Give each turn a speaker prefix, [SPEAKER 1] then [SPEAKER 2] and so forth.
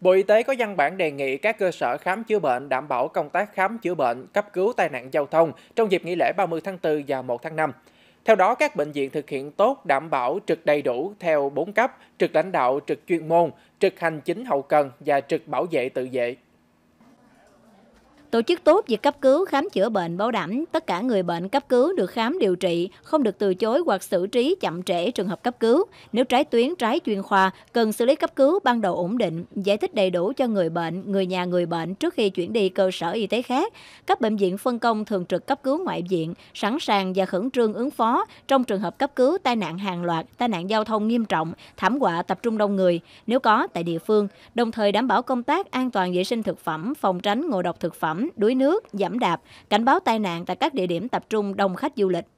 [SPEAKER 1] Bộ Y tế có văn bản đề nghị các cơ sở khám chữa bệnh đảm bảo công tác khám chữa bệnh, cấp cứu tai nạn giao thông trong dịp nghỉ lễ 30 tháng 4 và 1 tháng 5. Theo đó, các bệnh viện thực hiện tốt đảm bảo trực đầy đủ theo 4 cấp, trực lãnh đạo, trực chuyên môn, trực hành chính hậu cần và trực bảo vệ tự vệ. Tổ chức tốt việc
[SPEAKER 2] cấp cứu, khám chữa bệnh, bảo đảm tất cả người bệnh cấp cứu được khám điều trị, không được từ chối hoặc xử trí chậm trễ trường hợp cấp cứu. Nếu trái tuyến, trái chuyên khoa, cần xử lý cấp cứu ban đầu ổn định, giải thích đầy đủ cho người bệnh, người nhà người bệnh trước khi chuyển đi cơ sở y tế khác. Các bệnh viện phân công thường trực cấp cứu ngoại viện, sẵn sàng và khẩn trương ứng phó trong trường hợp cấp cứu tai nạn hàng loạt, tai nạn giao thông nghiêm trọng, thảm họa tập trung đông người nếu có tại địa phương, đồng thời đảm bảo công tác an toàn vệ sinh thực phẩm, phòng tránh ngộ độc thực phẩm đuối nước, giảm đạp, cảnh báo tai nạn tại các địa điểm tập trung đông khách du lịch.